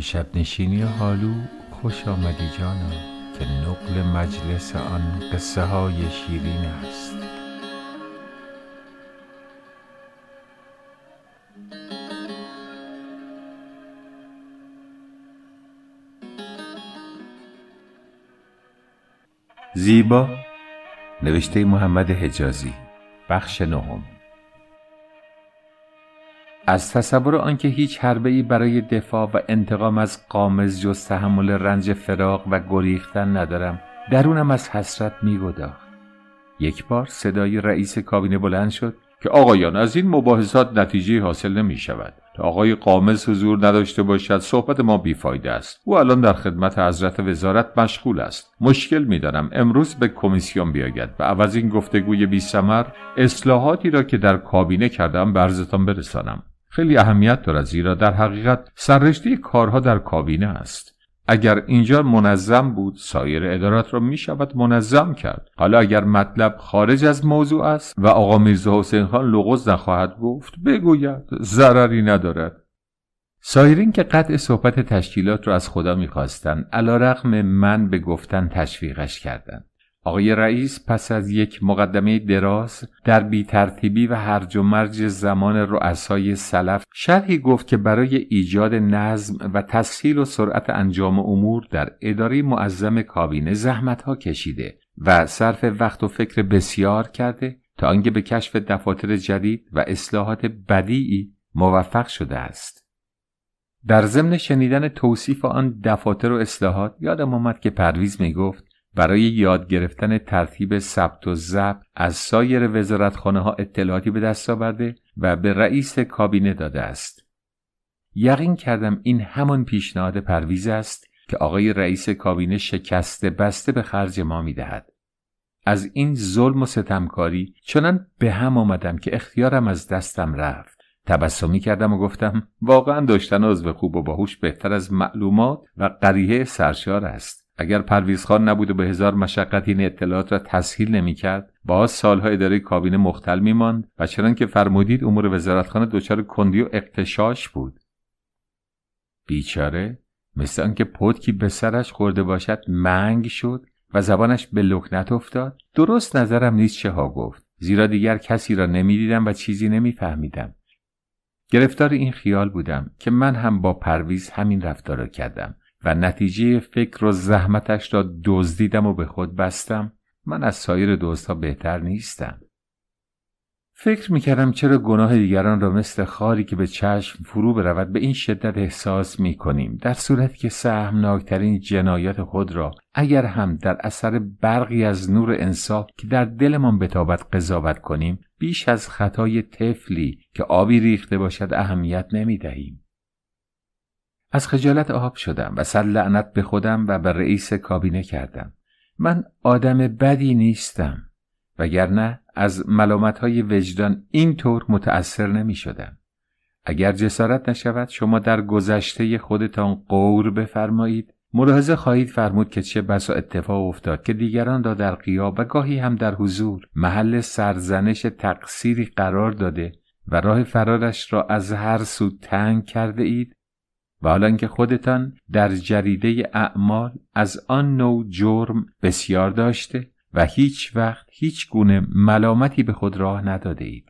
به شب نشینی حالو خوش آمدی جانا که نقل مجلس آن قصه های شیرین است زیبا نوشته محمد حجازی بخش نهم از تصور آنکه هیچ حربه ای برای دفاع و انتقام از قامز جز تحمل رنج فراق و گریختن ندارم درونم از حسرت میگداخت یک بار صدای رئیس کابینه بلند شد که آقایان از این مباحثات نتیجه حاصل نمی شود تا آقای قامز حضور نداشته باشد صحبت ما بیفایده است او الان در خدمت حضرت وزارت مشغول است مشکل می دانم امروز به کمیسیون بیاید و عوض این گفتگوی بی اصلاحاتی را که در کابینه کردم به برسانم خیلی اهمیت دارد زیرا در حقیقت سررشته کارها در کابینه است اگر اینجا منظم بود سایر ادارات را می شود منظم کرد حالا اگر مطلب خارج از موضوع است و آقا میرزا حسین خان لغز نخواهد گفت بگوید ضرری ندارد سایرین که قطع صحبت تشکیلات را از خدا میخواستند علا رقم من به گفتن تشویقش کردند آقای رئیس پس از یک مقدمه دراز در بیترتیبی و هرج و مرج زمان رؤسای سلف شرحی گفت که برای ایجاد نظم و تسهیل و سرعت انجام امور در اداره معظم کابینه زحمتها کشیده و صرف وقت و فکر بسیار کرده تا آنکه به کشف دفاتر جدید و اصلاحات بدیعی موفق شده است در ضمن شنیدن توصیف آن دفاتر و اصلاحات یادم آمد که پرویز می گفت برای یاد گرفتن ترتیب ثبت و ضبط از سایر وزارتخانه ها اطلاعاتی به دست آورده و به رئیس کابینه داده است. یقین کردم این همان پیشنهاد پرویز است که آقای رئیس کابینه شکسته بسته به خرج ما می دهد. از این ظلم و ستمکاری چنان به هم آمدم که اختیارم از دستم رفت. تبسمی کردم و گفتم واقعا داشتن عضو خوب و باهوش بهتر از معلومات و قریه سرشار است اگر خان نبود و به هزار مشقت این اطلاعات را تسهیل نمیکرد باز سالها اداره کابینه مختل میماند و چنان که فرمودید امور وزارتخانه دچار کندی و اقتشاش بود بیچاره مثل آنکه پتکی به سرش خورده باشد منگ شد و زبانش به لکنت افتاد درست نظرم نیست چه ها گفت زیرا دیگر کسی را نمیدیدم و چیزی نمیفهمیدم گرفتار این خیال بودم که من هم با پرویز همین رفتار را کردم و نتیجه فکر و زحمتش را دزدیدم و به خود بستم من از سایر دزدها بهتر نیستم فکر میکردم چرا گناه دیگران را مثل خاری که به چشم فرو برود به این شدت احساس میکنیم در صورتی که سهمناکترین جنایت خود را اگر هم در اثر برقی از نور انصاف که در دلمان بتابد قضاوت کنیم بیش از خطای تفلی که آبی ریخته باشد اهمیت نمیدهیم از خجالت آب شدم و سر لعنت به خودم و به رئیس کابینه کردم من آدم بدی نیستم وگرنه از ملامت های وجدان اینطور متأثر نمی شدم اگر جسارت نشود شما در گذشته خودتان قور بفرمایید ملاحظه خواهید فرمود که چه بسا اتفاق افتاد که دیگران را در قیاب و گاهی هم در حضور محل سرزنش تقصیری قرار داده و راه فرارش را از هر سو تنگ کرده اید و حالا خودتان در جریده اعمال از آن نوع جرم بسیار داشته و هیچ وقت هیچ گونه ملامتی به خود راه نداده اید.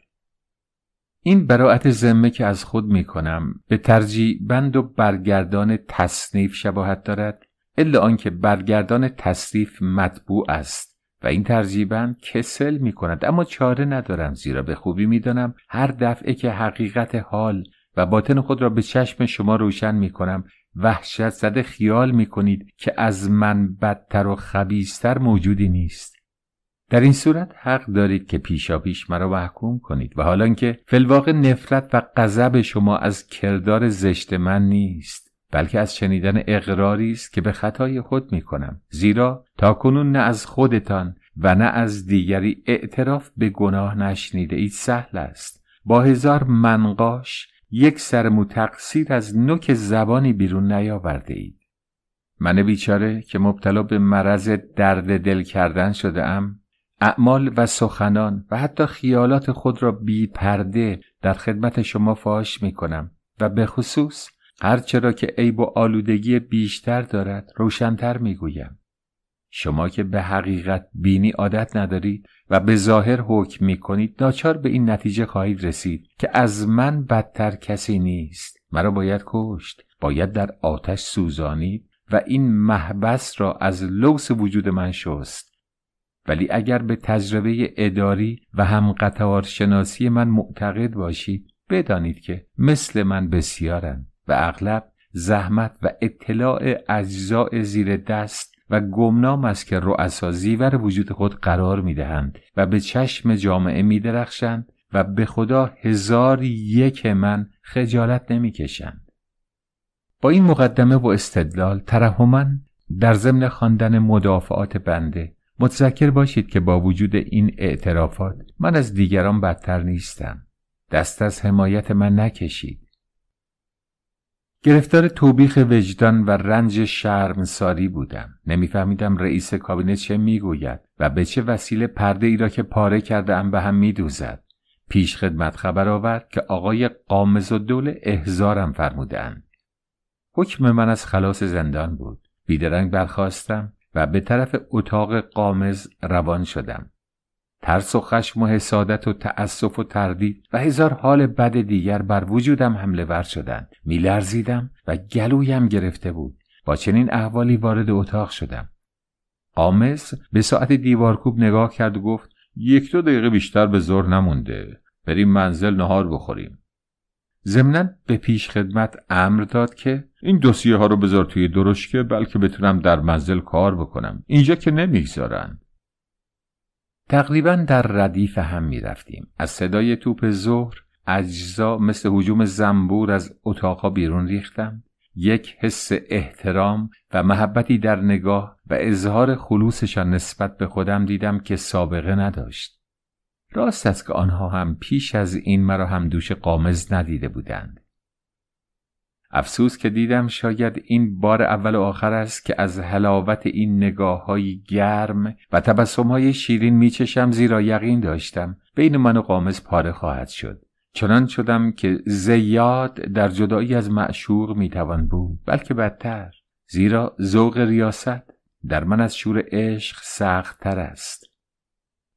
این براعت زمه که از خود می کنم به ترجیبند بند و برگردان تصنیف شباهت دارد الا آنکه برگردان تصریف مطبوع است و این ترجیبا کسل می کند اما چاره ندارم زیرا به خوبی می دانم هر دفعه که حقیقت حال و باطن خود را به چشم شما روشن می کنم وحشت زده خیال می کنید که از من بدتر و خبیستر موجودی نیست در این صورت حق دارید که پیشاپیش مرا محکوم کنید و حالا که فلواقع نفرت و غضب شما از کردار زشت من نیست بلکه از شنیدن اقراری است که به خطای خود می کنم زیرا تا کنون نه از خودتان و نه از دیگری اعتراف به گناه نشنیده اید سهل است با هزار منقاش یک سرمو تقصیر از نوک زبانی بیرون نیاورده اید. من بیچاره که مبتلا به مرض درد دل کردن شده ام اعمال و سخنان و حتی خیالات خود را بی پرده در خدمت شما فاش می کنم و به خصوص چرا که عیب و آلودگی بیشتر دارد روشنتر می گویم. شما که به حقیقت بینی عادت ندارید و به ظاهر حکم می کنید ناچار به این نتیجه خواهید رسید که از من بدتر کسی نیست مرا باید کشت باید در آتش سوزانید و این محبس را از لوس وجود من شست ولی اگر به تجربه اداری و هم قطار شناسی من معتقد باشید بدانید که مثل من بسیارند و اغلب زحمت و اطلاع اجزاء زیر دست و گمنام است که رؤسا زیور وجود خود قرار می دهند و به چشم جامعه می درخشند و به خدا هزار یک من خجالت نمی کشند. با این مقدمه و استدلال ترحما در ضمن خواندن مدافعات بنده متذکر باشید که با وجود این اعترافات من از دیگران بدتر نیستم دست از حمایت من نکشید گرفتار توبیخ وجدان و رنج شرمساری بودم نمیفهمیدم رئیس کابینه چه میگوید و به چه وسیله پرده ای را که پاره کرده ام به هم میدوزد پیش خدمت خبر آورد که آقای قامز و دول احزارم فرمودن. حکم من از خلاص زندان بود بیدرنگ برخواستم و به طرف اتاق قامز روان شدم ترس و خشم و حسادت و تأسف و تردید و هزار حال بد دیگر بر وجودم حمله ور شدند میلرزیدم و گلویم گرفته بود با چنین احوالی وارد اتاق شدم آمس به ساعت دیوارکوب نگاه کرد و گفت یک دو دقیقه بیشتر به زور نمونده بریم منزل نهار بخوریم ضمنا به پیش خدمت امر داد که این دوسیه ها رو بذار توی درشکه بلکه بتونم در منزل کار بکنم اینجا که نمیگذارن تقریبا در ردیف هم می رفتیم. از صدای توپ ظهر اجزا مثل حجوم زنبور از اتاقا بیرون ریختم یک حس احترام و محبتی در نگاه و اظهار خلوصشان نسبت به خودم دیدم که سابقه نداشت راست است که آنها هم پیش از این مرا هم دوش قامز ندیده بودند افسوس که دیدم شاید این بار اول و آخر است که از حلاوت این نگاه های گرم و تبسم های شیرین میچشم زیرا یقین داشتم بین من و قامز پاره خواهد شد چنان شدم که زیاد در جدایی از معشوق میتوان بود بلکه بدتر زیرا ذوق ریاست در من از شور عشق تر است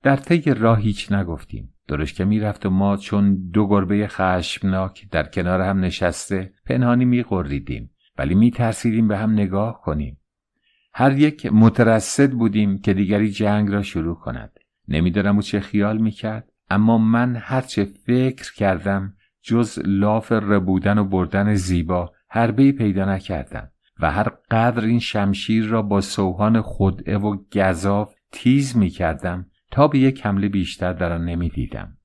در طی راه هیچ نگفتیم درشکه میرفت و ما چون دو گربه خشمناک در کنار هم نشسته پنهانی میقردیدیم، ولی میترسیدیم به هم نگاه کنیم هر یک مترصد بودیم که دیگری جنگ را شروع کند نمیدانم او چه خیال میکرد اما من هرچه فکر کردم جز لاف ربودن و بردن زیبا هربهی پیدا نکردم و هر قدر این شمشیر را با سوهان خودعه و گذاف تیز می تا به یک حمله بیشتر در آن نمیدیدم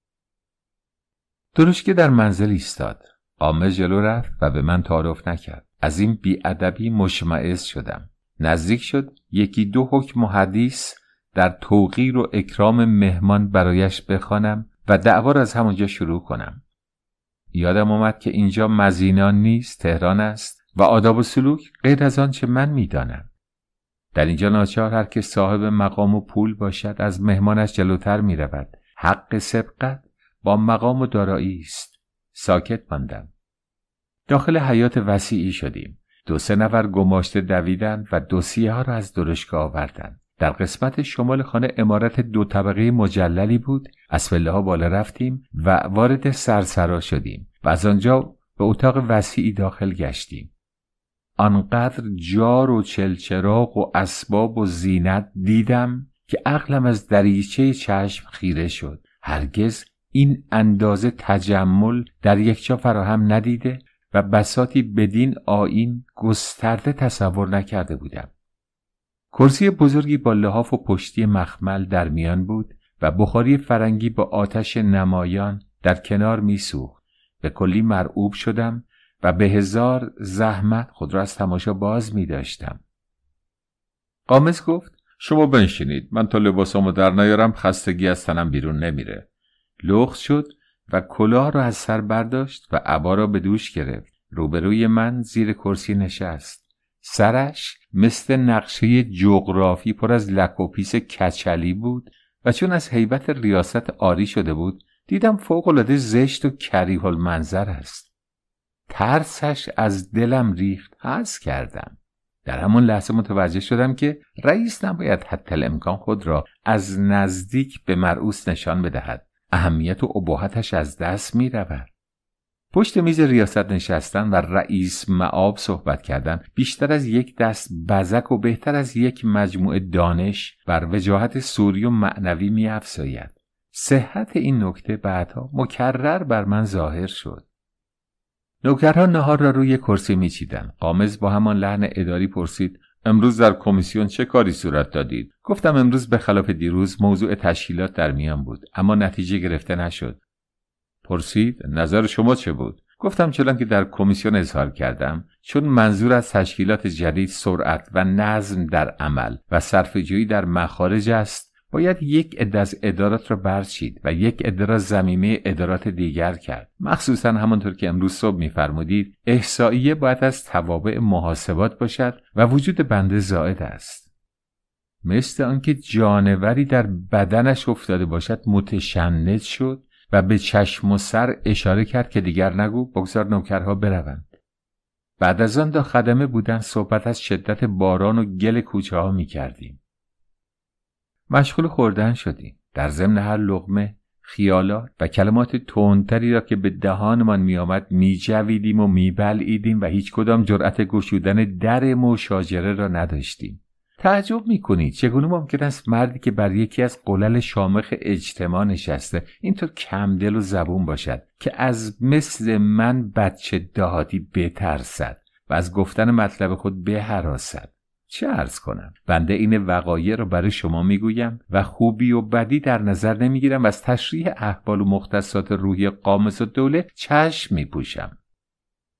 درشکه در منزل ایستاد آمه جلو رفت و به من تعارف نکرد از این بیادبی مشمعز شدم نزدیک شد یکی دو حکم و حدیث در توقیر و اکرام مهمان برایش بخوانم و دعوا را از همونجا شروع کنم یادم آمد که اینجا مزینان نیست تهران است و آداب و سلوک غیر از آنچه من میدانم در اینجا ناچار هر که صاحب مقام و پول باشد از مهمانش جلوتر می رود. حق سبقت با مقام و دارایی است. ساکت ماندم. داخل حیات وسیعی شدیم. دو سه نفر گماشته دویدند و دوسیه ها را از درشگاه آوردند. در قسمت شمال خانه امارت دو طبقه مجللی بود از ها بالا رفتیم و وارد سرسرا شدیم و از آنجا به اتاق وسیعی داخل گشتیم آنقدر جار و چلچراغ و اسباب و زینت دیدم که عقلم از دریچه چشم خیره شد هرگز این اندازه تجمل در یک جا فراهم ندیده و بساتی بدین آین گسترده تصور نکرده بودم کرسی بزرگی با لحاف و پشتی مخمل در میان بود و بخاری فرنگی با آتش نمایان در کنار میسوخت به کلی مرعوب شدم و به هزار زحمت خود را از تماشا باز می داشتم. قامز گفت شما بنشینید من تا لباسامو در نیارم خستگی از تنم بیرون نمیره. لخت شد و کلاه را از سر برداشت و عبا را به دوش گرفت. روبروی من زیر کرسی نشست. سرش مثل نقشه جغرافی پر از لک و کچلی بود و چون از حیبت ریاست آری شده بود دیدم العاده زشت و کریه منظر است. ترسش از دلم ریخت حس کردم در همان لحظه متوجه شدم که رئیس نباید حتی امکان خود را از نزدیک به مرعوس نشان بدهد اهمیت و عباحتش از دست می رود. پشت میز ریاست نشستن و رئیس معاب صحبت کردن بیشتر از یک دست بزک و بهتر از یک مجموعه دانش بر وجاهت سوری و معنوی می صحت این نکته بعدها مکرر بر من ظاهر شد. نوکرها نهار را روی کرسی میچیدند قامز با همان لحن اداری پرسید امروز در کمیسیون چه کاری صورت دادید گفتم امروز به خلاف دیروز موضوع تشکیلات در میان بود اما نتیجه گرفته نشد پرسید نظر شما چه بود گفتم چنان که در کمیسیون اظهار کردم چون منظور از تشکیلات جدید سرعت و نظم در عمل و جویی در مخارج است باید یک عده از ادارات را برچید و یک عده را زمینه ادارات دیگر کرد مخصوصا همانطور که امروز صبح میفرمودید احصائیه باید از توابع محاسبات باشد و وجود بنده زائد است مثل آنکه جانوری در بدنش افتاده باشد متشنج شد و به چشم و سر اشاره کرد که دیگر نگو بگذار نوکرها بروند بعد از آن دا خدمه بودن صحبت از شدت باران و گل کوچه ها می کردیم. مشغول خوردن شدیم در ضمن هر لغمه خیالات و کلمات تندتری را که به دهانمان میآمد میجویدیم و میبلعیدیم و هیچ کدام جرأت گشودن در مشاجره را نداشتیم تعجب میکنید چگونه ممکن است مردی که بر یکی از قلل شامخ اجتماع نشسته اینطور کمدل و زبون باشد که از مثل من بچه دهاتی بترسد و از گفتن مطلب خود بهراسد چه ارز کنم بنده این وقایع را برای شما میگویم و خوبی و بدی در نظر نمیگیرم و از تشریح احوال و مختصات روحی قامس و دوله چشم میپوشم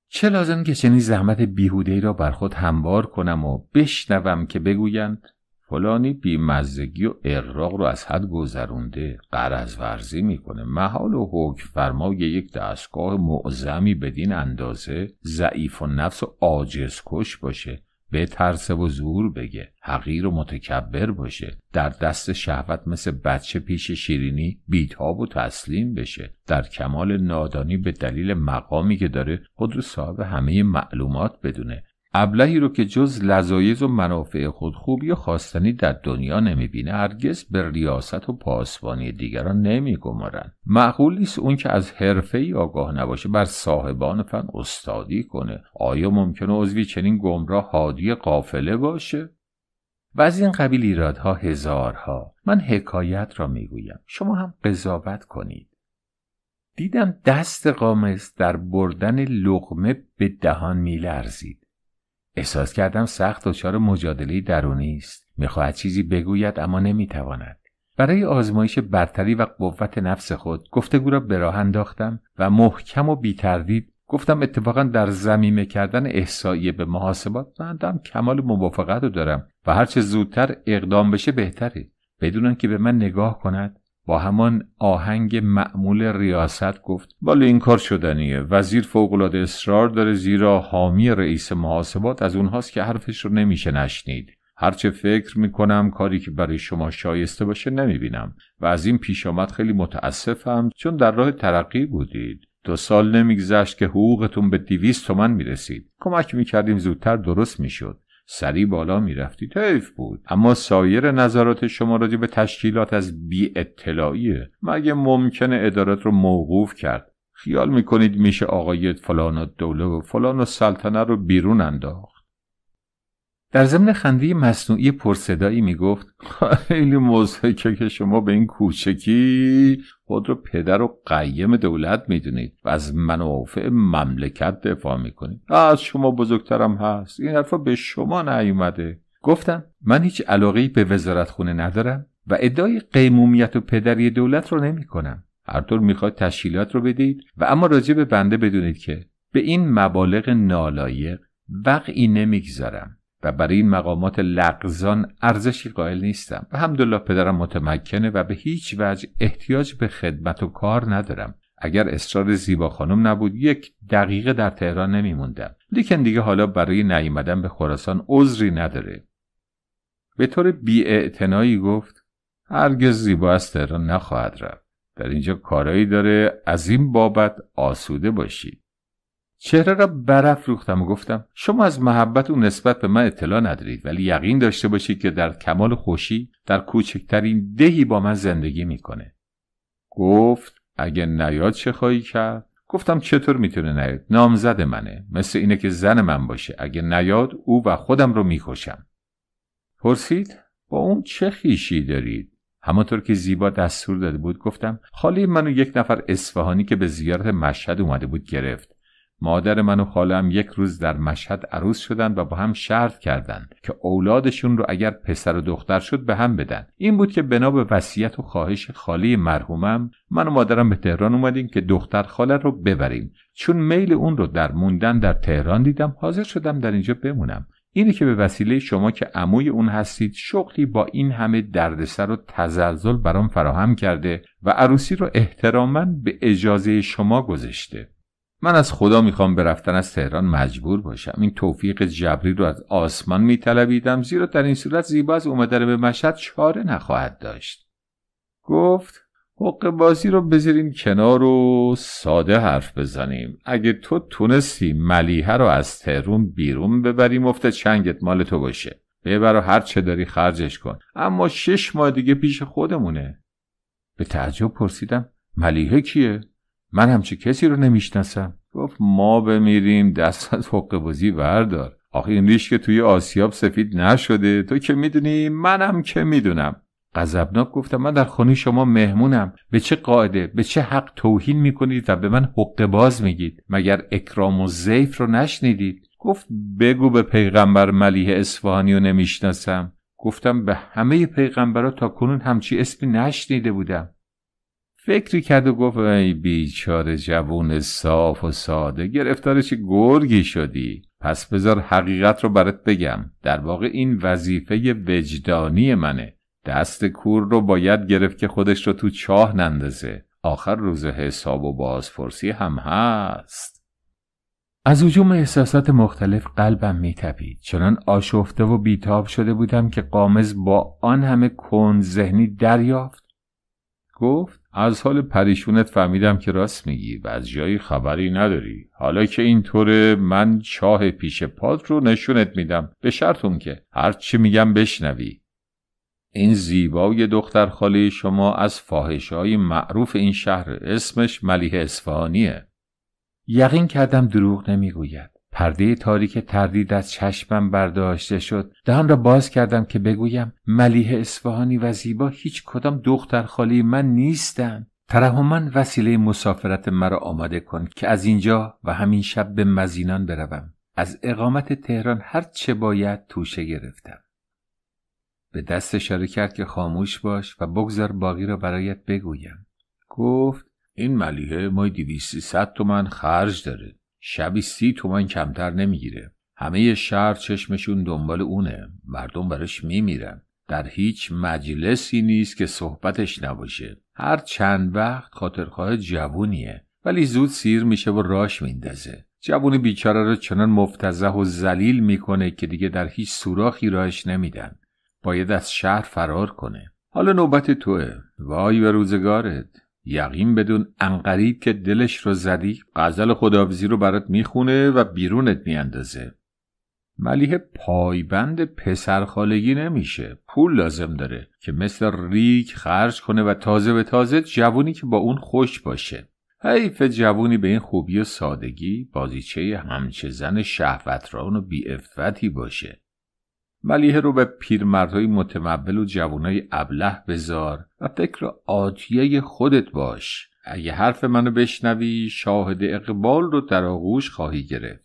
چه لازم که چنین زحمت بیهوده را بر خود هموار کنم و بشنوم که بگویند فلانی بیمزدگی و اقراق رو از حد گذرونده قرض ورزی میکنه محال و حکم فرمای یک دستگاه معظمی بدین اندازه ضعیف و نفس و عاجزکش کش باشه به ترس و زور بگه حقیر و متکبر باشه در دست شهوت مثل بچه پیش شیرینی بیتاب و تسلیم بشه در کمال نادانی به دلیل مقامی که داره خود رو صاحب همه معلومات بدونه ابلهی رو که جز لذایز و منافع خود خوبی و خواستنی در دنیا نمیبینه هرگز به ریاست و پاسبانی دیگران نمیگمارند معقول نیست اون که از حرفه ای آگاه نباشه بر صاحبان فن استادی کنه آیا ممکنه عضوی چنین گمراه حادی قافله باشه و از این قبیل ایرادها هزارها من حکایت را میگویم شما هم قضاوت کنید دیدم دست قامز در بردن لقمه به دهان میلرزید احساس کردم سخت دچار مجادله درونی است میخواهد چیزی بگوید اما نمیتواند برای آزمایش برتری و قوت نفس خود گفتگو را به راه انداختم و محکم و بیتردید گفتم اتفاقا در زمینه کردن احسایی به محاسبات من دارم کمال موافقت رو دارم و هرچه زودتر اقدام بشه بهتره بدونن که به من نگاه کند با همان آهنگ معمول ریاست گفت ولی بله، این کار شدنیه وزیر فوقالعاده اصرار داره زیرا حامی رئیس محاسبات از اونهاست که حرفش رو نمیشه نشنید هرچه فکر میکنم کاری که برای شما شایسته باشه نمیبینم و از این پیش آمد خیلی متاسفم چون در راه ترقی بودید دو سال نمیگذشت که حقوقتون به دیویست تومن میرسید کمک میکردیم زودتر درست میشد سری بالا می رفتید بود اما سایر نظرات شما راجع به تشکیلات از بی اطلاعیه مگه ممکنه ادارت رو موقوف کرد خیال میکنید میشه آقای فلان و دوله و فلان و سلطنه رو بیرون انداخت در ضمن خنده مصنوعی پرصدایی میگفت خیلی مزهکه که شما به این کوچکی خود رو پدر و قیم دولت میدونید و از منافع مملکت دفاع میکنید از شما بزرگترم هست این حرفا به شما نیومده گفتم من هیچ علاقی به وزارت خونه ندارم و ادعای قیمومیت و پدری دولت رو نمی کنم هر طور میخواد تشکیلات رو بدید و اما راجع به بنده بدونید که به این مبالغ نالایق وقعی نمیگذارم و برای این مقامات لغزان ارزشی قائل نیستم و همدلله پدرم متمکنه و به هیچ وجه احتیاج به خدمت و کار ندارم اگر اصرار زیبا خانم نبود یک دقیقه در تهران نمیموندم لیکن دیگه حالا برای نیامدن به خراسان عذری نداره به طور بیاعتنایی گفت هرگز زیبا از تهران نخواهد رفت در اینجا کارایی داره از این بابت آسوده باشید چهره را روختم و گفتم شما از محبت او نسبت به من اطلاع ندارید ولی یقین داشته باشید که در کمال خوشی در کوچکترین دهی با من زندگی میکنه گفت اگه نیاد چه خواهی کرد گفتم چطور میتونه نیاد نامزد منه مثل اینه که زن من باشه اگه نیاد او و خودم رو میکشم پرسید با اون چه خیشی دارید همانطور که زیبا دستور داده بود گفتم خالی منو یک نفر اصفهانی که به زیارت مشهد اومده بود گرفت مادر من و خالم یک روز در مشهد عروس شدند و با هم شرط کردند که اولادشون رو اگر پسر و دختر شد به هم بدن این بود که بنا به وصیت و خواهش خالی مرحومم من و مادرم به تهران اومدیم که دختر خاله رو ببریم چون میل اون رو در موندن در تهران دیدم حاضر شدم در اینجا بمونم اینه که به وسیله شما که عموی اون هستید شغلی با این همه دردسر و تزلزل برام فراهم کرده و عروسی رو احتراما به اجازه شما گذاشته من از خدا میخوام به رفتن از تهران مجبور باشم این توفیق جبری رو از آسمان میطلبیدم زیرا در این صورت زیبا از اومدن به مشهد چاره نخواهد داشت گفت حق بازی رو بذاریم کنار و ساده حرف بزنیم اگه تو تونستی ملیحه رو از تهرون بیرون ببری مفت چنگت مال تو باشه ببر و هر چه داری خرجش کن اما شش ماه دیگه پیش خودمونه به تعجب پرسیدم ملیحه کیه من همچه کسی رو نمیشناسم گفت ما بمیریم دست از حق بازی وردار آخه این ریش که توی آسیاب سفید نشده تو که میدونی منم که میدونم غضبناک گفتم من در خانه شما مهمونم به چه قاعده به چه حق توهین میکنید و به من حق باز میگید مگر اکرام و زیف رو نشنیدید گفت بگو به پیغمبر ملیه اصفهانی رو نمیشناسم گفتم به همه پیغمبرا تا کنون همچی اسمی نشنیده بودم فکری کرد و گفت ای بیچار جوون صاف و ساده گرفتار چه گرگی شدی پس بذار حقیقت رو برات بگم در واقع این وظیفه وجدانی منه دست کور رو باید گرفت که خودش رو تو چاه نندازه آخر روز حساب و بازپرسی هم هست از حجوم احساسات مختلف قلبم میتپید چنان آشفته و بیتاب شده بودم که قامز با آن همه کند ذهنی دریافت گفت از حال پریشونت فهمیدم که راست میگی و از جایی خبری نداری حالا که اینطوره من چاه پیش پاد رو نشونت میدم به شرط اون که هرچی میگم بشنوی این زیبای دختر خاله شما از فاهش های معروف این شهر اسمش ملیه اسفانیه یقین کردم دروغ نمیگوید پرده تاریک تردید از چشمم برداشته شد دهان را باز کردم که بگویم ملیه اصفهانی و زیبا هیچ کدام دختر خالی من نیستند من وسیله مسافرت مرا آماده کن که از اینجا و همین شب به مزینان بروم از اقامت تهران هر چه باید توشه گرفتم به دست اشاره کرد که خاموش باش و بگذار باقی را برایت بگویم گفت این ملیحه مای دیویستی صد تومن خرج داره شبی سی تومن کمتر نمیگیره همه شهر چشمشون دنبال اونه مردم براش میمیرن در هیچ مجلسی نیست که صحبتش نباشه هر چند وقت خاطرخواه جوونیه ولی زود سیر میشه و راش میندازه جوون بیچاره رو چنان مفتزه و ذلیل میکنه که دیگه در هیچ سوراخی راهش نمیدن باید از شهر فرار کنه حالا نوبت توه وای و روزگارت یقین بدون انقریب که دلش رو زدی غزل خداویزی رو برات میخونه و بیرونت میاندازه ملیه پایبند پسرخالگی نمیشه پول لازم داره که مثل ریک خرج کنه و تازه به تازه جوونی که با اون خوش باشه حیف جوونی به این خوبی و سادگی بازیچه همچه زن شهوتران و بیافتی باشه ملیه رو به پیرمردهای متمول و جوانای ابله بذار و فکر آتیه خودت باش اگه حرف منو بشنوی شاهد اقبال رو در آغوش خواهی گرفت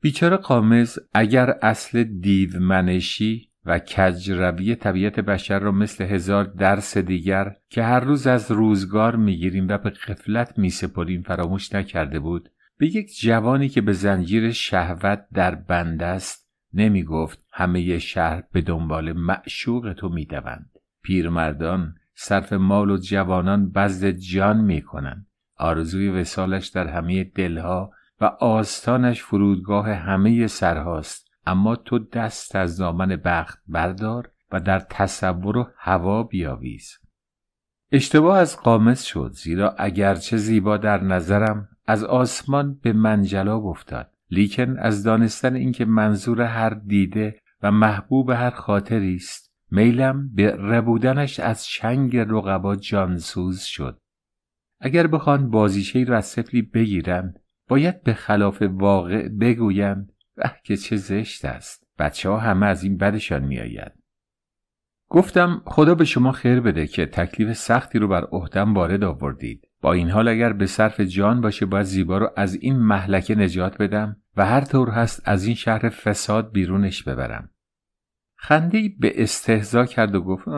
بیچاره قامز اگر اصل دیو منشی و روی طبیعت بشر را مثل هزار درس دیگر که هر روز از روزگار میگیریم و به قفلت میسپریم فراموش نکرده بود به یک جوانی که به زنجیر شهوت در بند است نمیگفت همه شهر به دنبال معشوق تو میدوند پیرمردان صرف مال و جوانان بزد جان می کنن. آرزوی وسالش در همه دلها و آستانش فرودگاه همه سرهاست اما تو دست از دامن بخت بردار و در تصور و هوا بیاویز اشتباه از قامس شد زیرا اگرچه زیبا در نظرم از آسمان به منجلاب افتاد لیکن از دانستن اینکه منظور هر دیده و محبوب هر خاطری است میلم به ربودنش از چنگ رقبا جانسوز شد اگر بخوان بازیچه را از سفلی بگیرم باید به خلاف واقع بگویم به که چه زشت است بچه ها همه از این بدشان میآید گفتم خدا به شما خیر بده که تکلیف سختی رو بر عهدم وارد آوردید با این حال اگر به صرف جان باشه باید زیبا رو از این محلکه نجات بدم و هر طور هست از این شهر فساد بیرونش ببرم خنده به استهزا کرد و گفت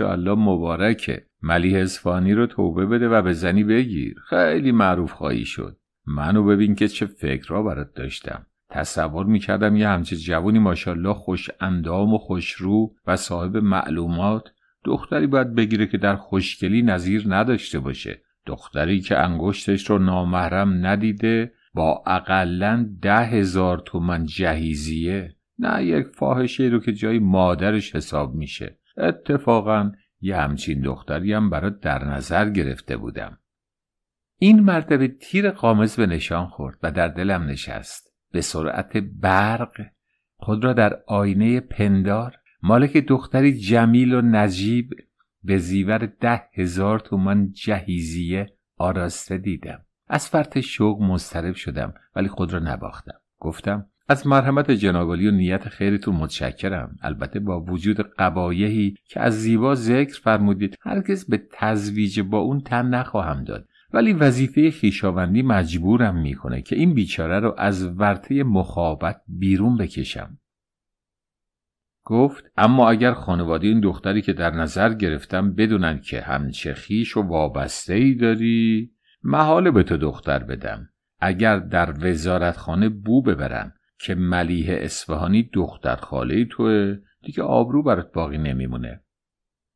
الله مبارکه ملی اصفهانی رو توبه بده و به زنی بگیر خیلی معروف خواهی شد منو ببین که چه فکرها برات داشتم تصور میکردم یه همچین جوانی ماشاءالله خوش اندام و خوش رو و صاحب معلومات دختری باید بگیره که در خوشگلی نظیر نداشته باشه دختری که انگشتش رو نامحرم ندیده با اقلا ده هزار تومن جهیزیه نه یک فاحشه رو که جای مادرش حساب میشه اتفاقا یه همچین دختری هم برات در نظر گرفته بودم این مرتبه تیر قامز به نشان خورد و در دلم نشست به سرعت برق خود را در آینه پندار مالک دختری جمیل و نجیب به زیور ده هزار تومان جهیزیه آراسته دیدم از فرط شوق مضطرب شدم ولی خود را نباختم گفتم از مرحمت جنابالی و نیت خیرتون متشکرم البته با وجود قبایهی که از زیبا ذکر فرمودید هرگز به تزویج با اون تن نخواهم داد ولی وظیفه خیشاوندی مجبورم میکنه که این بیچاره رو از ورطه مخابت بیرون بکشم گفت اما اگر خانواده این دختری که در نظر گرفتم بدونن که همچه خیش و وابسته ای داری محاله به تو دختر بدم اگر در وزارتخانه بو ببرم که ملیه اصفهانی دختر خاله توه دیگه آبرو برات باقی نمیمونه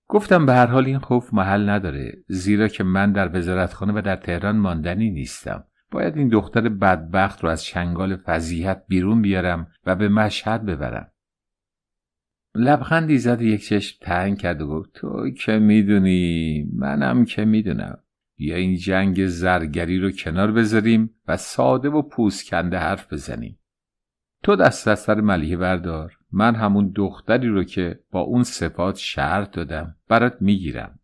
گفتم به هر حال این خوف محل نداره زیرا که من در وزارتخانه و در تهران ماندنی نیستم باید این دختر بدبخت رو از چنگال فضیحت بیرون بیارم و به مشهد ببرم لبخندی زد یک چشم تنگ کرد و گفت تو که میدونی منم که میدونم یا این جنگ زرگری رو کنار بذاریم و ساده و پوسکنده حرف بزنیم تو دست از سر بردار من همون دختری رو که با اون صفات شرط دادم برات میگیرم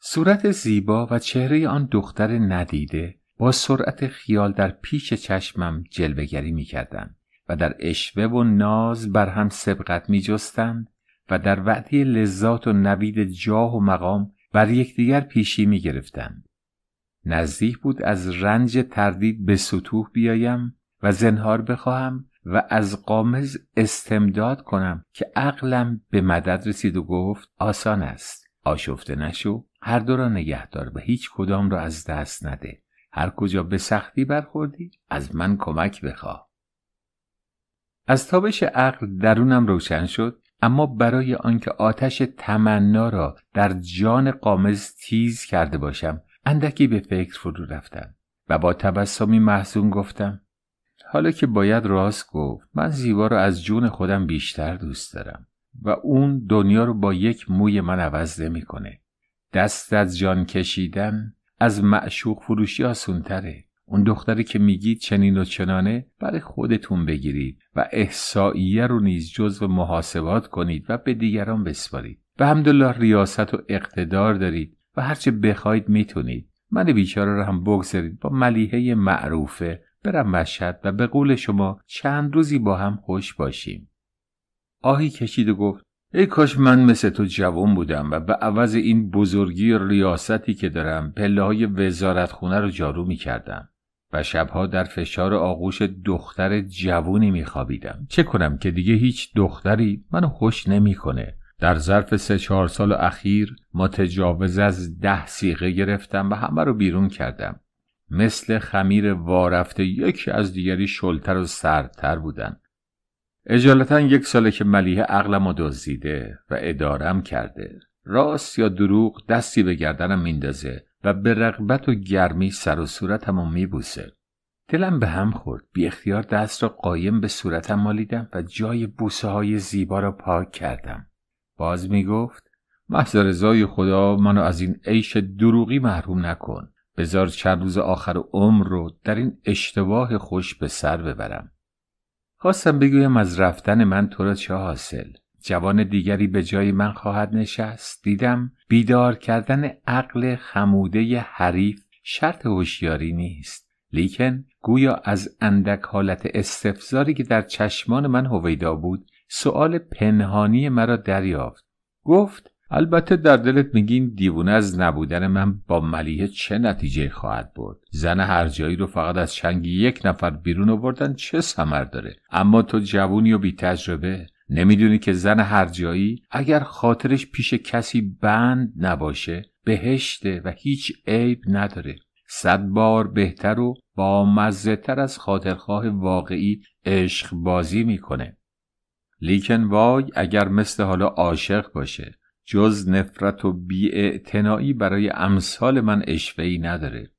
صورت زیبا و چهره آن دختر ندیده با سرعت خیال در پیش چشمم جلوگری میکردند و در اشوه و ناز بر هم سبقت میجستند و در وعده لذات و نوید جاه و مقام بر یکدیگر پیشی میگرفتند نزدیک بود از رنج تردید به سطوح بیایم و زنهار بخواهم و از قامز استمداد کنم که عقلم به مدد رسید و گفت آسان است آشفته نشو هر دو را نگهدار و هیچ کدام را از دست نده هر کجا به سختی برخوردی از من کمک بخواه از تابش عقل درونم روشن شد اما برای آنکه آتش تمنا را در جان قامز تیز کرده باشم اندکی به فکر فرو رفتم و با تبسمی محزون گفتم حالا که باید راست گفت من زیبا رو از جون خودم بیشتر دوست دارم و اون دنیا رو با یک موی من عوض نمیکنه دست از جان کشیدن از معشوق فروشی آسونتره اون دختری که میگید چنین و چنانه برای خودتون بگیرید و احسائیه رو نیز جزو محاسبات کنید و به دیگران بسپارید به همدلله ریاست و اقتدار دارید و هرچه بخواید میتونید من بیچاره رو هم بگذارید با ملیحه معروفه برم مشهد و به قول شما چند روزی با هم خوش باشیم آهی کشید و گفت ای کاش من مثل تو جوان بودم و به عوض این بزرگی ریاستی که دارم پله های وزارت خونه رو جارو می کردم و شبها در فشار آغوش دختر جوونی می خوابیدم. چه کنم که دیگه هیچ دختری منو خوش نمیکنه. در ظرف سه چهار سال اخیر ما تجاوز از ده سیغه گرفتم و همه رو بیرون کردم مثل خمیر وارفته یکی از دیگری شلتر و سردتر بودند اجالتا یک ساله که ملیه عقلم دزدیده و ادارم کرده راست یا دروغ دستی به گردنم میندازه و به رغبت و گرمی سر و صورتمو میبوسه دلم به هم خورد بی اختیار دست را قایم به صورتم مالیدم و جای بوسه های زیبا را پاک کردم باز میگفت محض رضای خدا منو از این عیش دروغی محروم نکن بزار چند روز آخر عمر رو در این اشتباه خوش به سر ببرم خواستم بگویم از رفتن من تو را چه حاصل جوان دیگری به جای من خواهد نشست دیدم بیدار کردن عقل خموده حریف شرط هوشیاری نیست لیکن گویا از اندک حالت استفزاری که در چشمان من هویدا بود سؤال پنهانی مرا دریافت گفت البته در دلت میگین دیوونه از نبودن من با ملیه چه نتیجه خواهد برد زن هر جایی رو فقط از چنگ یک نفر بیرون آوردن چه ثمر داره اما تو جوونی و بی تجربه نمیدونی که زن هر جایی اگر خاطرش پیش کسی بند نباشه بهشته و هیچ عیب نداره صد بار بهتر و با مزه تر از خاطرخواه واقعی عشق بازی میکنه لیکن وای اگر مثل حالا عاشق باشه جز نفرت و بیاعتنایی برای امثال من اشوهی نداره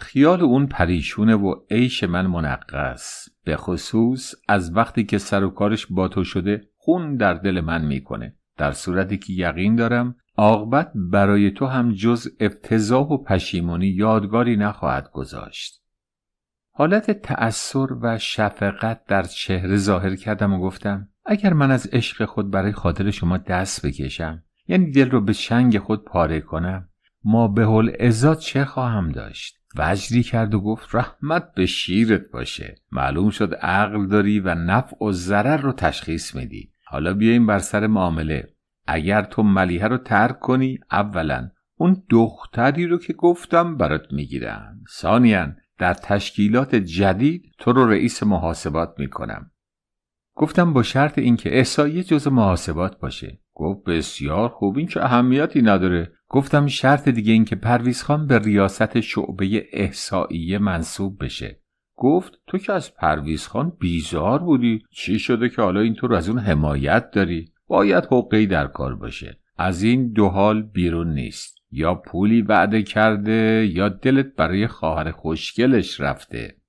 خیال اون پریشونه و عیش من منقص به خصوص از وقتی که سر و کارش با تو شده خون در دل من میکنه در صورتی که یقین دارم عاقبت برای تو هم جز افتضاح و پشیمونی یادگاری نخواهد گذاشت حالت تأثیر و شفقت در چهره ظاهر کردم و گفتم اگر من از عشق خود برای خاطر شما دست بکشم یعنی دل رو به چنگ خود پاره کنم ما به هل ازاد چه خواهم داشت وجری کرد و گفت رحمت به شیرت باشه معلوم شد عقل داری و نفع و ضرر رو تشخیص میدی حالا بیایم بر سر معامله اگر تو ملیحه رو ترک کنی اولا اون دختری رو که گفتم برات میگیرم ثانیا در تشکیلات جدید تو رو رئیس محاسبات میکنم گفتم با شرط اینکه احسایه جز محاسبات باشه گفت بسیار خوب این که اهمیتی نداره گفتم شرط دیگه این که پرویز خان به ریاست شعبه احسایی منصوب بشه گفت تو که از پرویز خان بیزار بودی چی شده که حالا اینطور از اون حمایت داری باید حقی در کار باشه از این دو حال بیرون نیست یا پولی وعده کرده یا دلت برای خواهر خوشگلش رفته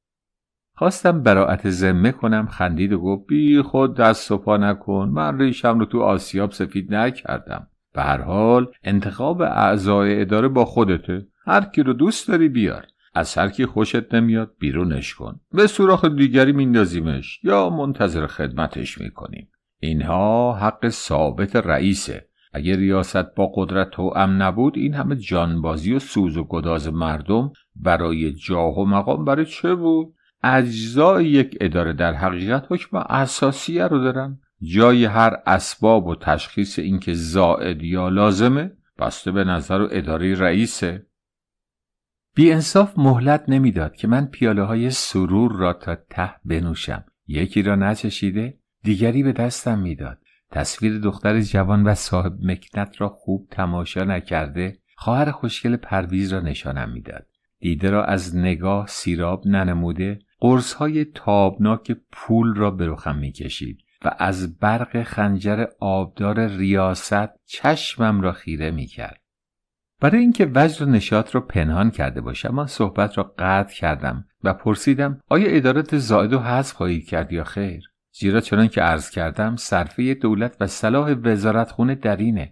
خواستم براعت ذمه کنم خندید و گفت بی خود دست و پا نکن من ریشم رو تو آسیاب سفید نکردم به هر حال انتخاب اعضای اداره با خودته هر کی رو دوست داری بیار از هر کی خوشت نمیاد بیرونش کن به سوراخ دیگری میندازیمش یا منتظر خدمتش میکنیم اینها حق ثابت رئیسه اگر ریاست با قدرت ام نبود این همه جانبازی و سوز و گداز مردم برای جاه و مقام برای چه بود اجزای یک اداره در حقیقت حکم اساسیه رو دارن جای هر اسباب و تشخیص اینکه زائد یا لازمه بسته به نظر و اداره رئیسه بی انصاف مهلت نمیداد که من پیاله های سرور را تا ته بنوشم یکی را نچشیده دیگری به دستم میداد تصویر دختر جوان و صاحب مکنت را خوب تماشا نکرده خواهر خوشگل پرویز را نشانم میداد دیده را از نگاه سیراب ننموده قرص های تابناک پول را به رخم می و از برق خنجر آبدار ریاست چشمم را خیره می کرد. برای اینکه وجد و نشاط را پنهان کرده باشم من صحبت را قطع کردم و پرسیدم آیا ادارت زائد و حذف خواهید کرد یا خیر زیرا چنان که عرض کردم صرفه دولت و صلاح وزارتخونه درینه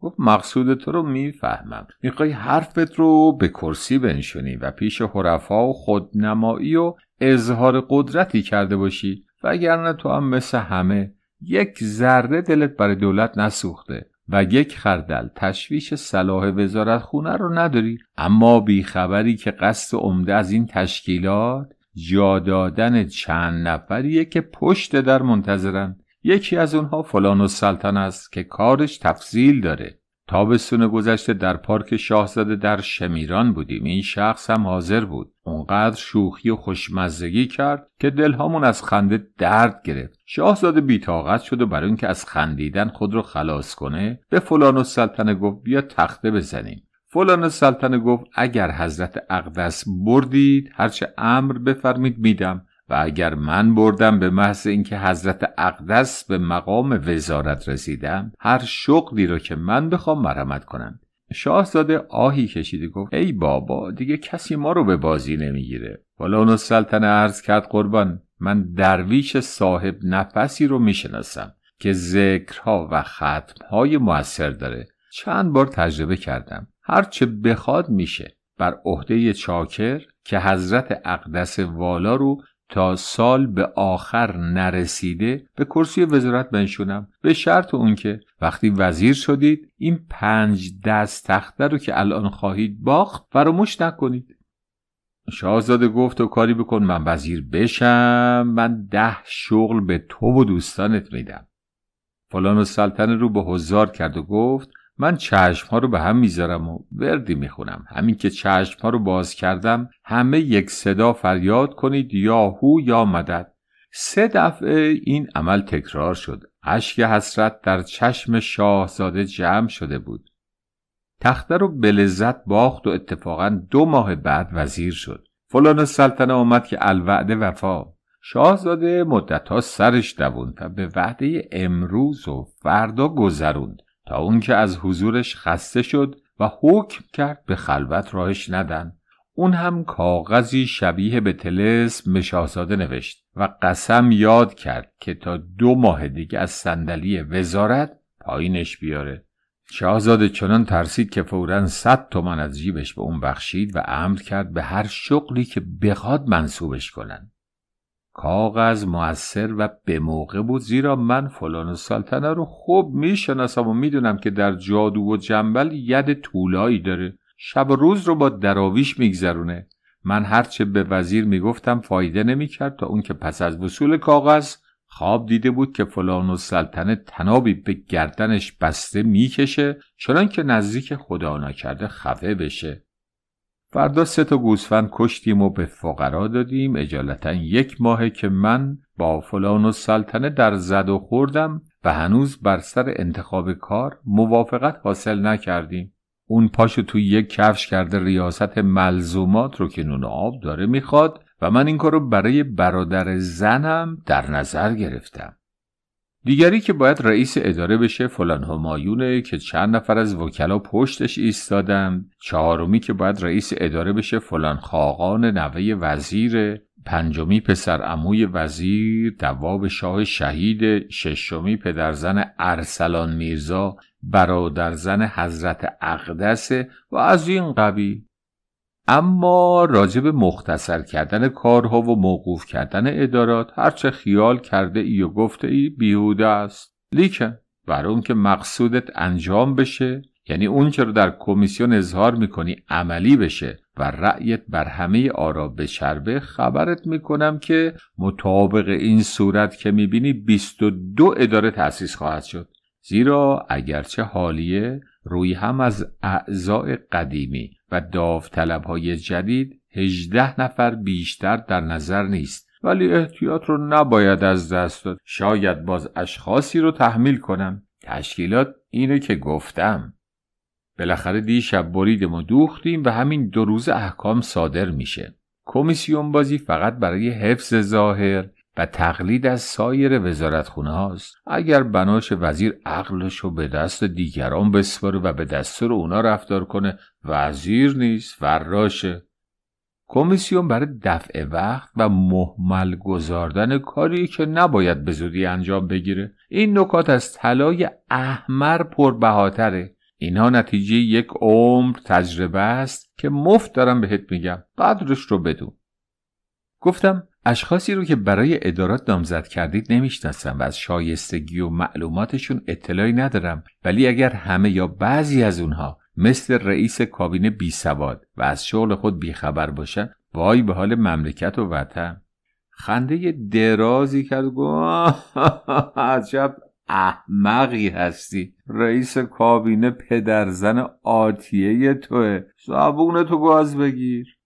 گفت مقصود تو رو میفهمم میخوای حرفت رو به کرسی بنشونی و پیش حرفا و خودنمایی و اظهار قدرتی کرده باشی وگرنه تو هم مثل همه یک ذره دلت برای دولت نسوخته و یک خردل تشویش صلاح وزارت خونه رو نداری اما بیخبری که قصد عمده از این تشکیلات جا دادن چند نفریه که پشت در منتظرن یکی از اونها فلان سلطن است که کارش تفصیل داره تابستون گذشته در پارک شاهزاده در شمیران بودیم این شخص هم حاضر بود اونقدر شوخی و خوشمزگی کرد که دلهامون از خنده درد گرفت شاهزاده بیتاقت شد و برای اینکه از خندیدن خود رو خلاص کنه به فلان سلطنه گفت بیا تخته بزنیم فلان سلطنه گفت اگر حضرت اقدس بردید هرچه امر بفرمید میدم و اگر من بردم به محض اینکه حضرت اقدس به مقام وزارت رسیدم هر شغلی رو که من بخوام مرمت کنم شاهزاده آهی کشیده گفت ای بابا دیگه کسی ما رو به بازی نمیگیره بالا اون سلطنه عرض کرد قربان من درویش صاحب نفسی رو میشناسم که ذکرها و ختمهای موثر داره چند بار تجربه کردم هرچه بخواد میشه بر عهده چاکر که حضرت اقدس والا رو تا سال به آخر نرسیده به کرسی وزارت بنشونم به شرط اون که وقتی وزیر شدید این پنج دست تخته رو که الان خواهید باخت فراموش نکنید شاهزاده گفت و کاری بکن من وزیر بشم من ده شغل به تو و دوستانت میدم فلان و سلطنه رو به هزار کرد و گفت من چشم ها رو به هم میذارم و وردی میخونم همین که چشم ها رو باز کردم همه یک صدا فریاد کنید هو یا مدد سه دفعه این عمل تکرار شد اشک حسرت در چشم شاهزاده جمع شده بود تخته رو به لذت باخت و اتفاقا دو ماه بعد وزیر شد فلان سلطنه آمد که الوعده وفا شاهزاده مدت ها سرش دووند و به وعده امروز و فردا گذروند تا اون که از حضورش خسته شد و حکم کرد به خلوت راهش ندن اون هم کاغذی شبیه به تلس به شاهزاده نوشت و قسم یاد کرد که تا دو ماه دیگه از صندلی وزارت پایینش بیاره شاهزاده چنان ترسید که فورا صد تومن از جیبش به اون بخشید و امر کرد به هر شغلی که بخواد منصوبش کنند. کاغذ موثر و به موقع بود زیرا من فلان و سلطنه رو خوب میشناسم و میدونم که در جادو و جنبل ید طولایی داره شب و روز رو با دراویش میگذرونه من هرچه به وزیر میگفتم فایده نمیکرد تا اون که پس از وصول کاغذ خواب دیده بود که فلان و سلطنه تنابی به گردنش بسته میکشه چنان که نزدیک خدا نکرده خفه بشه فردا سه تا گوسفند کشتیم و به فقرا دادیم اجالتا یک ماهه که من با فلان و سلطنه در زد و خوردم و هنوز بر سر انتخاب کار موافقت حاصل نکردیم اون پاشو توی یک کفش کرده ریاست ملزومات رو که نون آب داره میخواد و من این کارو برای برادر زنم در نظر گرفتم دیگری که باید رئیس اداره بشه فلان همایونه که چند نفر از وکلا پشتش ایستادن چهارمی که باید رئیس اداره بشه فلان خاقان نوه وزیر پنجمی پسر اموی وزیر دواب شاه شهید ششمی پدرزن ارسلان میرزا برادرزن حضرت اقدس و از این قبیل اما راجب مختصر کردن کارها و موقوف کردن ادارات هرچه خیال کرده ای و گفته ای بیهوده است لیکن بر اون که مقصودت انجام بشه یعنی اون که رو در کمیسیون اظهار میکنی عملی بشه و رأیت بر همه آرا به خبرت میکنم که مطابق این صورت که میبینی 22 اداره تأسیس خواهد شد زیرا اگرچه حالیه روی هم از اعضاء قدیمی و های جدید هجده نفر بیشتر در نظر نیست ولی احتیاط رو نباید از دست داد شاید باز اشخاصی رو تحمیل کنم تشکیلات اینه که گفتم بالاخره دیشب برید ما دوختیم و همین دو روز احکام صادر میشه کمیسیون بازی فقط برای حفظ ظاهر و تقلید از سایر خونه هاست اگر بناش وزیر عقلش رو به دست دیگران بسپاره و به دستور اونا رفتار کنه وزیر نیست فراشه کمیسیون برای دفع وقت و محمل گذاردن کاری که نباید به زودی انجام بگیره این نکات از طلای احمر پربهاتره اینها نتیجه یک عمر تجربه است که مفت دارم بهت میگم قدرش رو بدون گفتم اشخاصی رو که برای ادارات نامزد کردید نمیشناسم و از شایستگی و معلوماتشون اطلاعی ندارم ولی اگر همه یا بعضی از اونها مثل رئیس کابینه بی سواد و از شغل خود بیخبر باشن وای به حال مملکت و وطن خنده درازی کرد و گفت عجب احمقی هستی رئیس کابینه پدرزن آتیه توه زبون تو گاز بگیر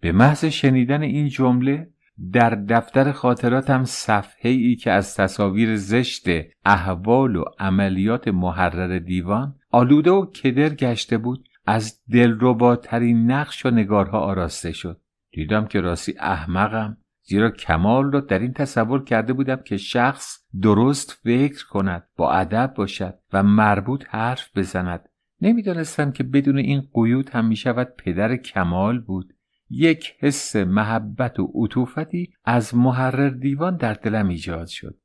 به محض شنیدن این جمله در دفتر خاطراتم صفحه ای که از تصاویر زشت احوال و عملیات محرر دیوان آلوده و کدر گشته بود از دلرباترین نقش و نگارها آراسته شد دیدم که راستی احمقم زیرا کمال را در این تصور کرده بودم که شخص درست فکر کند با ادب باشد و مربوط حرف بزند نمیدانستم که بدون این قیود هم می شود پدر کمال بود یک حس محبت و عطوفتی از محرر دیوان در دلم ایجاد شد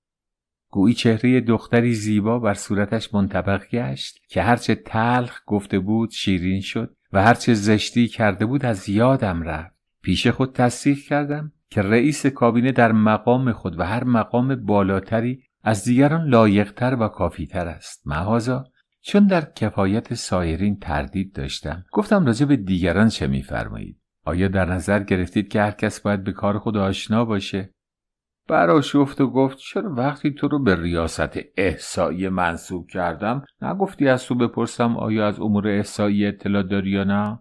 گویی چهره دختری زیبا بر صورتش منطبق گشت که هرچه تلخ گفته بود شیرین شد و هرچه زشتی کرده بود از یادم رفت پیش خود تصدیق کردم که رئیس کابینه در مقام خود و هر مقام بالاتری از دیگران لایقتر و کافیتر است مهازا چون در کفایت سایرین تردید داشتم گفتم راجع به دیگران چه میفرمایید آیا در نظر گرفتید که هر کس باید به کار خود آشنا باشه؟ شفت و گفت چرا وقتی تو رو به ریاست احسایی منصوب کردم نگفتی از تو بپرسم آیا از امور احسایی اطلاع داری یا نه؟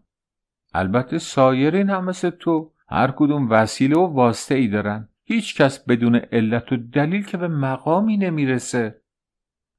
البته سایرین هم مثل تو هر کدوم وسیله و واسطه ای دارن هیچ کس بدون علت و دلیل که به مقامی نمیرسه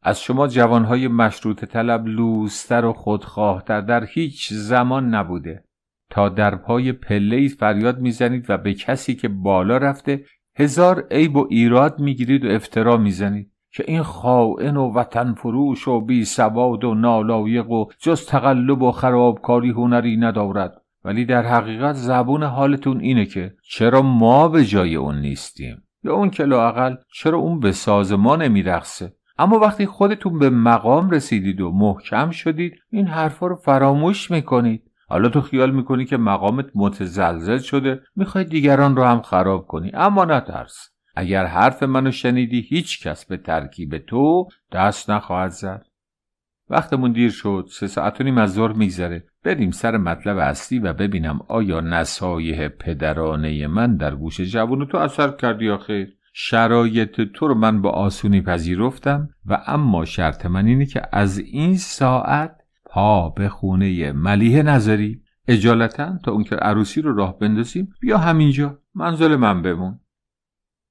از شما جوانهای مشروط طلب لوستر و خودخواهتر در هیچ زمان نبوده تا در پای پله فریاد میزنید و به کسی که بالا رفته هزار عیب و ایراد میگیرید و افترا میزنید که این خائن و وطن فروش و بی سواد و نالایق و جز تقلب و خرابکاری هنری ندارد ولی در حقیقت زبون حالتون اینه که چرا ما به جای اون نیستیم یا اون که لاقل چرا اون به ساز ما نمیرقصه اما وقتی خودتون به مقام رسیدید و محکم شدید این حرفا رو فراموش میکنید حالا تو خیال میکنی که مقامت متزلزل شده میخوای دیگران رو هم خراب کنی اما نترس اگر حرف منو شنیدی هیچ کس به ترکیب تو دست نخواهد زد وقتمون دیر شد سه ساعت و نیم از ظهر میگذره بریم سر مطلب اصلی و ببینم آیا نصایح پدرانه من در گوش جوون تو اثر کردی یا خیر شرایط تو رو من با آسونی پذیرفتم و اما شرط من اینه که از این ساعت پا به خونه ملیه نظری اجالتا تا اون که عروسی رو راه بندازیم بیا همینجا منزل من بمون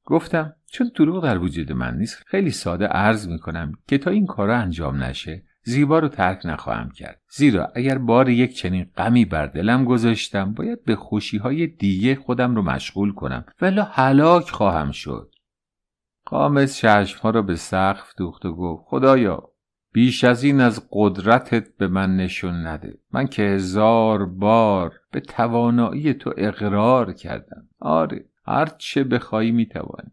گفتم چون دروغ در وجود من نیست خیلی ساده عرض میکنم که تا این کارا انجام نشه زیبا رو ترک نخواهم کرد زیرا اگر بار یک چنین غمی بر دلم گذاشتم باید به خوشی های دیگه خودم رو مشغول کنم ولا هلاک خواهم شد قامز ها را به سقف دوخت و گفت خدایا بیش از این از قدرتت به من نشون نده من که هزار بار به توانایی تو اقرار کردم آره هر چه بخوای میتوانی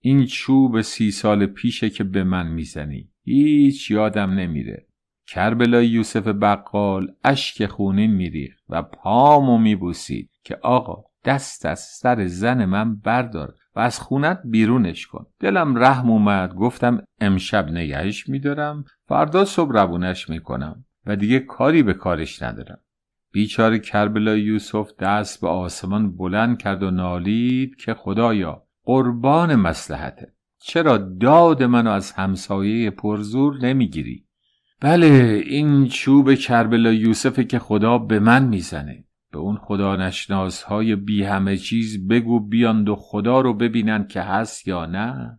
این چوب سی سال پیشه که به من میزنی هیچ یادم نمیره کربلای یوسف بقال اشک خونین میریخت و پامو میبوسید که آقا دست از سر زن من بردار و از خونت بیرونش کن دلم رحم اومد گفتم امشب نگهش میدارم فردا صبح روونش میکنم و دیگه کاری به کارش ندارم بیچاره کربلا یوسف دست به آسمان بلند کرد و نالید که خدایا قربان مسلحته چرا داد منو از همسایه پرزور نمیگیری؟ بله این چوب کربلا یوسفه که خدا به من میزنه به اون خدا های بی همه چیز بگو بیاند و خدا رو ببینن که هست یا نه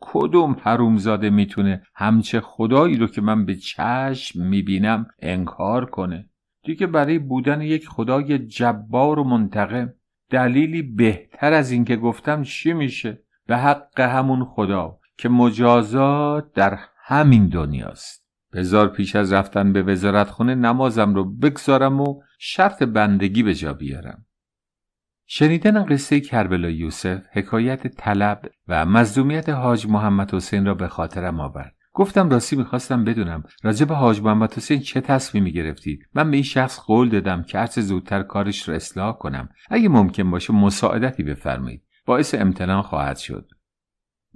کدوم حرومزاده میتونه همچه خدایی رو که من به چشم میبینم انکار کنه دیگه برای بودن یک خدای جبار و منتقم دلیلی بهتر از اینکه گفتم چی میشه به حق همون خدا که مجازات در همین دنیاست بزار پیش از رفتن به وزارتخونه نمازم رو بگذارم و شرط بندگی به جا بیارم شنیدن قصه کربلا یوسف حکایت طلب و مزدومیت حاج محمد حسین را به خاطرم آورد گفتم راستی میخواستم بدونم راجب حاج محمد حسین چه تصمیمی گرفتید من به این شخص قول دادم که هرچه زودتر کارش را اصلاح کنم اگه ممکن باشه مساعدتی بفرمایید باعث امتنان خواهد شد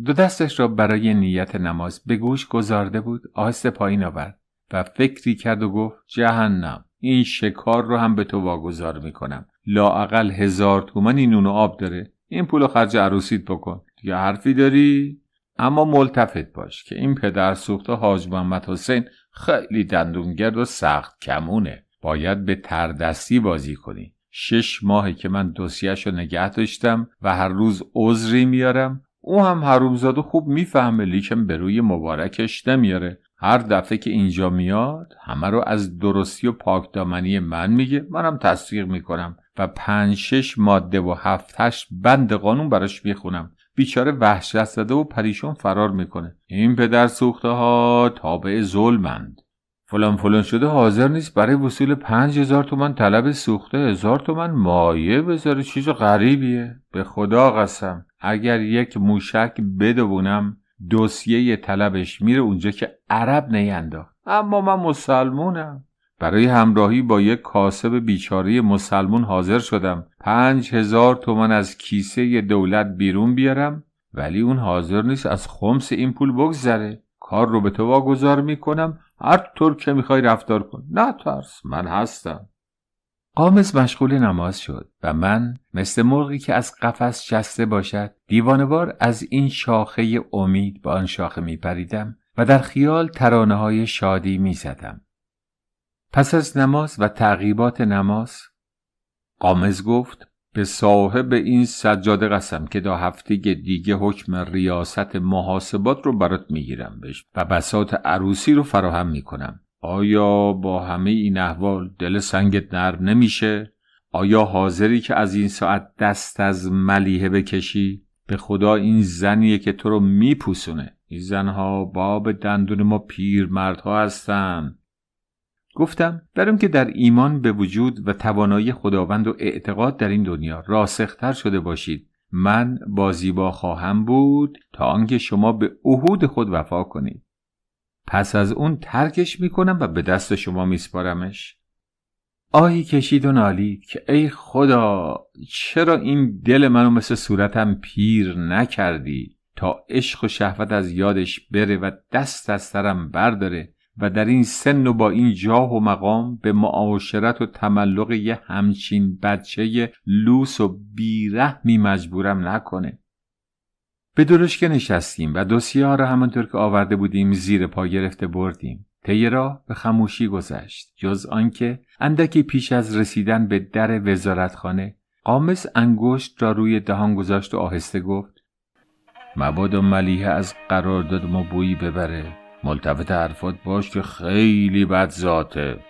دو دستش را برای نیت نماز به گوش گذارده بود آهسته پایین آورد و فکری کرد و گفت جهنم این شکار رو هم به تو واگذار میکنم لااقل هزار تومنی نون و آب داره این پول خرج عروسیت بکن دیگه حرفی داری اما ملتفت باش که این پدر سوخته حاج محمد حسین خیلی دندونگرد و سخت کمونه باید به تردستی بازی کنی شش ماهی که من دوسیهش رو نگه داشتم و هر روز عذری میارم او هم حرومزاده خوب میفهمه لیکن به روی مبارکش نمیاره هر دفعه که اینجا میاد همه رو از درستی و پاکدامنی من میگه منم تصدیق میکنم و پنج شش ماده و هفت هشت بند قانون براش میخونم بیچاره وحشت زده و پریشون فرار میکنه این پدر سوخته ها تابع ظلمند فلان فلان شده حاضر نیست برای وصول پنج هزار تومن طلب سوخته هزار تومن مایه بذاره چیز غریبیه به خدا قسم اگر یک موشک بدوونم دوسیه طلبش میره اونجا که عرب نینداخت اما من مسلمونم برای همراهی با یک کاسب بیچاره مسلمون حاضر شدم پنج هزار تومن از کیسه دولت بیرون بیارم ولی اون حاضر نیست از خمس این پول بگذره کار رو به تو واگذار میکنم هر طور که میخوای رفتار کن نه ترس من هستم قامز مشغول نماز شد و من مثل مرغی که از قفس جسته باشد دیوانوار از این شاخه امید به آن شاخه می پریدم و در خیال ترانه های شادی می زدم. پس از نماز و تعقیبات نماز قامز گفت به صاحب این سجاده قسم که تا هفته دیگه حکم ریاست محاسبات رو برات میگیرم بش و بسات عروسی رو فراهم میکنم آیا با همه این احوال دل سنگت نرم نمیشه؟ آیا حاضری که از این ساعت دست از ملیه بکشی؟ به خدا این زنیه که تو رو میپوسونه این زنها باب دندون ما پیرمردها هستن گفتم برم که در ایمان به وجود و توانایی خداوند و اعتقاد در این دنیا راسختر شده باشید من با زیبا خواهم بود تا آنکه شما به عهود خود وفا کنید پس از اون ترکش میکنم و به دست شما میسپارمش آهی کشید و نالید که ای خدا چرا این دل منو مثل صورتم پیر نکردی تا عشق و شهوت از یادش بره و دست از سرم برداره و در این سن و با این جاه و مقام به معاشرت و تملق یه همچین بچه لوس و بیرحمی مجبورم نکنه به درشکه نشستیم و دوسیه ها را همانطور که آورده بودیم زیر پا گرفته بردیم. طی را به خموشی گذشت جز آنکه اندکی پیش از رسیدن به در وزارتخانه قامس انگشت را روی دهان گذاشت و آهسته گفت و ملیه از قرارداد ما بویی ببره ملتفت حرفات باش که خیلی بد ذاته